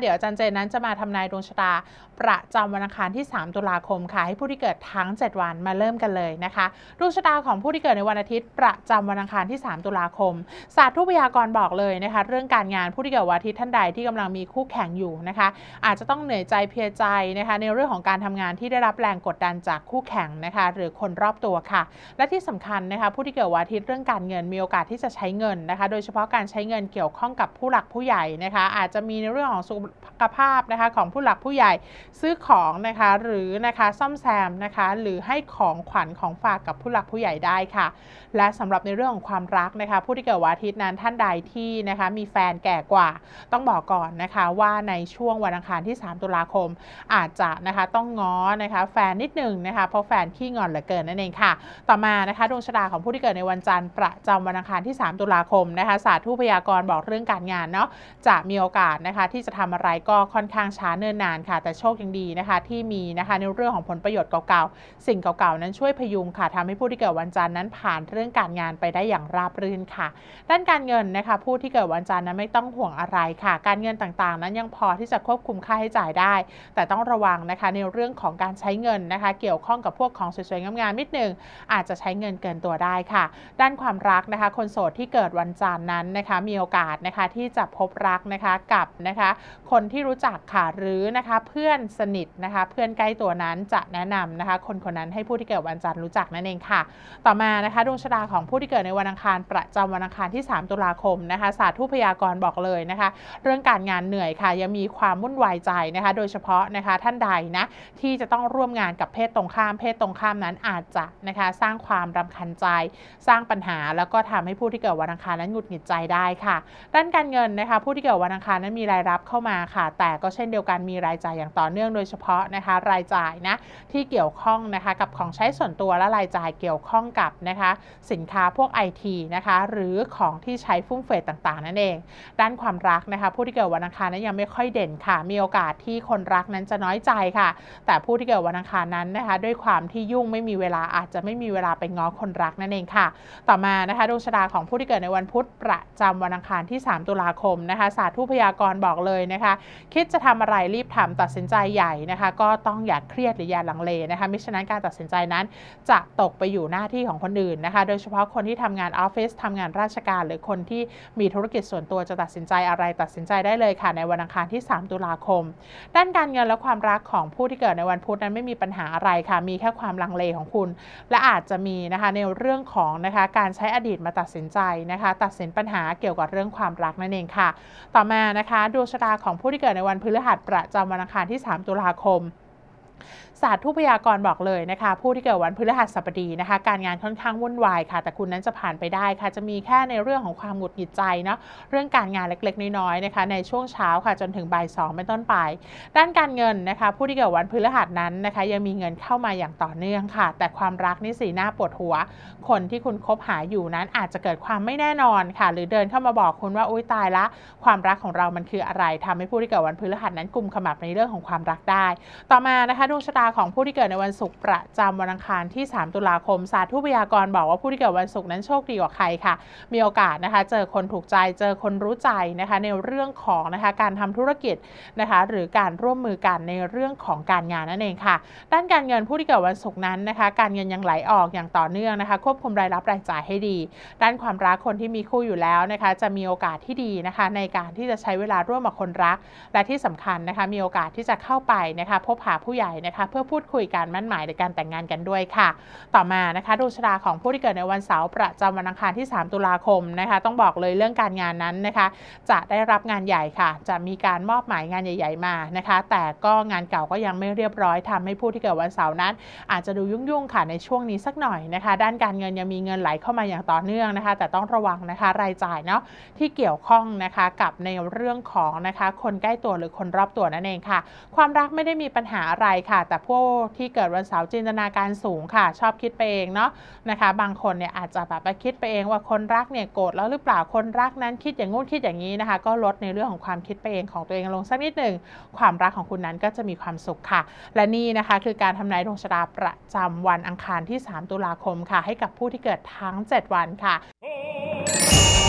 เดี๋ยวอาจารย์เจนนั้นจะมาทำนายดวงชะตา ประจำวันอังคารที่ 3 ตุลาคมค่ะให้ผู้ที่เกิดทั้ง 7 วันมาเริ่มกันเลยนะคะดวงชะตาของผู้ที่เกิดในวันอาทิตย์ ประจำวันอังคารที่ 3 ตุลาคม ศาสตร์ทุพยากรบอกเลยนะคะเรื่องการงานผู้ที่เกิดวันอาทิตย์ท่านใดที่กำลังมีคู่แข่งอยู่นะคะอาจจะต้องเหนื่อยใจเพียใจนะคะในเรื่องของการทำงานที่ได้รับแรงกดดันจากคู่แข่งนะคะหรือคนรอบตัวค่ะและที่สำคัญนะคะผู้ที่เกิดวันอาทิตย์เรื่องการเงินมีโอกาสที่จะใช้เงินนะคะ โดยเฉพาะการใช้เงินเกี่ยวข้องกับผู้หลักผู้ใหญ่นะคะอาจจะมีในเรื่องของสุขลภาพนะคะของผู้หลักผู้ใหญ่ซื้อของนะคะหรือนะคะซ่อมแซมนะคะหรือให้ของขวัญของฝากกับผู้หลักผู้ใหญ่ได้ค่ะ และสำหรับในเรื่องของความรักนะคะผู้ที่เกิดวันอาทิตย์นั้นท่านใดที่นะคะมีแฟนแก่กว่า ต้องบอกก่อนนะคะว่าในช่วงวันอังคารที่ 3 ตุลาคม อาจจะนะคะต้องง้อนะคะแฟนนิดหนึ่งนะคะ เพราะแฟนขี้งอนเหลือเกินนั่นเองค่ะต่อมานะคะดวงชะตาของผู้ที่เกิดในวันจันทร์ประจำวันอังคารที่ 3 ตุลาคมนะคะศาสตร์ทูพยากรณ์บอกเรื่องการงานเนาะจะมีโอกาสนะคะที่จะทำอะไรก็ค่อนข้างช้าเนิ่นนานค่ะแต่โชคยังดีนะคะ ที่มีนะคะในเรื่องของผลประโยชน์เก่าๆสิ่งเก่าๆ นั้นช่วยพยุงค่ะทำให้ผู้ที่เกิดวันจันทร์นั้นผ่านเรื่องการงานไปได้อย่างราบรื่นค่ะ ด้านการเงินนะคะ ผู้ที่เกิดวันจันทร์นั้นไม่ต้องห่วงอะไรค่ะ การเงินต่างๆ นั้นยังพอที่จะควบคุมค่าใช้จ่ายได้ แต่ต้องระวังนะคะในเรื่องของการใช้เงินนะคะ เกี่ยวข้องกับพวกของสวยๆงามๆนิดหนึ่งอาจจะใช้เงินเกินตัวได้ค่ะ ด้านความรักนะคะคนโสดที่เกิดวันจันทร์นั้นนะคะ มีโอกาสนะคะที่จะพบรักนะคะกับนะคะคนที่รู้จักค่ะหรือนะคะเพื่อนสนิทนะคะเพื่อนใกล้ตัวนั้นจะแนะนำนะคะคนคนนั้นให้ผู้ที่เกิดวันจันทร์รู้จักนั่นเองค่ะ ต่อมานะคะดวงชะตาของผู้ที่เกิดในวันอังคารประจำวันอังคารที่ 3 ตุลาคมนะคะศาสตร์ทุพยากรบอกเลยนะคะ เรื่องการงานเหนื่อยค่ะยังมีความวุ่นวายใจนะคะโดยเฉพาะนะคะท่านใดนะที่จะต้องร่วมงานกับเพศตรงข้ามเพศตรงข้ามนั้นอาจจะนะคะสร้างความรำคาญใจ สร้างปัญหา แล้วก็ทำให้ผู้ที่เกิดวันอังคารนั้นหงุดหงิดใจได้ค่ะ ด้านการเงินนะคะผู้ที่เกิดวันอังคารนั้นมีรายรับเข้ามาาค่ะแต่ก็เช่นเดียวกันมีรายจ่ายอย่างต่อเนื่องโดยเฉพาะนะคะรายจ่ายนะที่เกี่ยวข้องนะคะกับของใช้ส่วนตัวและรายจ่ายเกี่ยวข้องกับนะคะสินค้าพวกไอทีนะคะหรือของที่ใช้ฟุ่มเฟือยต่างๆนั่นเอง ด้านความรักนะคะผู้ที่เกิดวันอังคารนั้นยังไม่ค่อยเด่นค่ะ มีโอกาสที่คนรักนั้นจะน้อยใจค่ะ แต่ผู้ที่เกิดวันอังคารนั้นนะคะด้วยความที่ยุ่งไม่มีเวลาอาจจะไม่มีเวลาไปง้อคนรักนั่นเองค่ะ ต่อมานะคะดวงชะตาของผู้ที่เกิดในวันพุธ ประจำวันอังคารที่ 3 ตุลาคมนะคะ ศาสตร์ทุพยากรบอกเลยนะคะคะคิดจะทำอะไรรีบทำตัดสินใจใหญ่นะคะก็ต้องอย่าเครียดหรืออย่าลังเลนะคะมิฉะนั้นการตัดสินใจนั้นจะตกไปอยู่หน้าที่ของคนอื่นนะคะโดยเฉพาะคนที่ทำงานออฟฟิศทำงานราชการหรือคนที่มีธุรกิจส่วนตัวจะตัดสินใจอะไรตัดสินใจได้เลยค่ะในวันอังคารที่ 3 ตุลาคมด้านการเงินและความรักของผู้ที่เกิดในวันพุธนั้นไม่มีปัญหาอะไรค่ะมีแค่ความลังเลของคุณ และอาจจะมีนะคะในเรื่องของนะคะการใช้อดีตมาตัดสินใจนะคะตัดสินปัญหาเกี่ยวกับเรื่องความรักนั่นเองค่ะต่อมานะคะดวงชะตาของของผู้ที่เกิดในวันพฤหัสประจำวันอังคารที่ 3 ตุลาคมศาสตร์ทูพยากรบอกเลยนะคะผู้ที่เกิดวันพฤหัสบดีนะคะ การงานค่อนข้างวุ่นวายค่ะ แต่คุณนั้นจะผ่านไปได้ค่ะ จะมีแค่ในเรื่องของความหงุดหงิดใจเนาะเรื่องการงานเล็กๆ น้อยๆนะคะ ในช่วงเช้าค่ะจนถึงบ่ายสองเป็นต้นไป ด้านการเงินนะคะ ผู้ที่เกิดวันพฤหัสนั้นนะคะ ยังมีเงินเข้ามาอย่างต่อเนื่องค่ะ แต่ความรักนี่สีหน้าปวดหัว คนที่คุณคบหาอยู่นั้นอาจจะเกิดความไม่แน่นอนค่ะ หรือเดินเข้ามาบอกคุณว่าอุ้ยตายละความรักของเรามันคืออะไร ทำให้ผู้ที่เกิดวันพฤหัสนั้นกลุ่มขมับในเรื่องของความรักได้ ต่อมานะคะะคะดวงชะตาของผู้ที่เกิดในวันศุกร์ประจำวันอังคารที่ 3 ตุลาคมศาสตร์ทุพยากรบอกว่าผู้ที่เกิดวันศุกร์นั้นโชคดีกว่าใครค่ะ มีโอกาสนะคะเจอคนถูกใจ เจอคนรู้ใจนะคะในเรื่องของนะคะการทำธุรกิจนะคะหรือการร่วมมือกันในเรื่องของการงานนั่นเองค่ะ ด้านการเงินผู้ที่เกิดวันศุกร์นั้นนะคะการเงินยังไหลออกอย่างต่อเนื่องนะคะควบคุมรายรับรายจ่ายให้ดี ด้านความรักคนที่มีคู่อยู่แล้วนะคะจะมีโอกาสที่ดีนะคะในการที่จะใช้เวลาร่วมกับคนรัก และที่สำคัญนะคะมีโอกาสที่จะเข้าไปนะคะพบหาผู้ใหญ่นะคะเพื่อพูดคุยการมั่นหมายในการแต่งงานกันด้วยค่ะ ต่อมานะคะดวงชะตาของผู้ที่เกิดในวันเสาร์ประจำวันอังคารที่ 3 ตุลาคมนะคะ ต้องบอกเลยเรื่องการงานนั้นนะคะ จะได้รับงานใหญ่ค่ะ จะมีการมอบหมายงานใหญ่ ๆ มานะคะแต่ก็งานเก่าก็ยังไม่เรียบร้อย ทำให้ผู้ที่เกิดวันเสาร์นั้น อาจจะดูยุ่งๆค่ะในช่วงนี้สักหน่อยนะคะ ด้านการเงินยังมีเงินไหลเข้ามาอย่างต่อเนื่องนะคะ แต่ต้องระวังนะคะรายจ่ายเนาะที่เกี่ยวข้องนะคะกับในเรื่องของนะคะคนใกล้ตัวหรือคนรอบตัวนั่นเองค่ะความรักไม่ได้มีปัญหาอะไรค่ะแต่พวกที่เกิดวันเสาร์จินตนาการสูงค่ะ ชอบคิด ไปเองเนาะนะคะ บางคนเนี่ยอาจจะแบบไปคิดไปเอง ว่าคนรักเนี่ยโกรธแล้วหรือเปล่าคนรักนั้นคิดอย่างงู้นคิดอย่างนี้นะคะ ก็ลดในเรื่องของความคิด ไป เอง ของตัวเองลงสักนิดหนึ่งความรักของคุณนั้นก็จะมีความสุขค่ะ และนี่นะคะคือการทำนายดวงชะตาประจำวันอังคารที่ 3 ตุลาคมค่ะ ให้กับผู้ที่เกิดทั้ง 7 วันค่ะ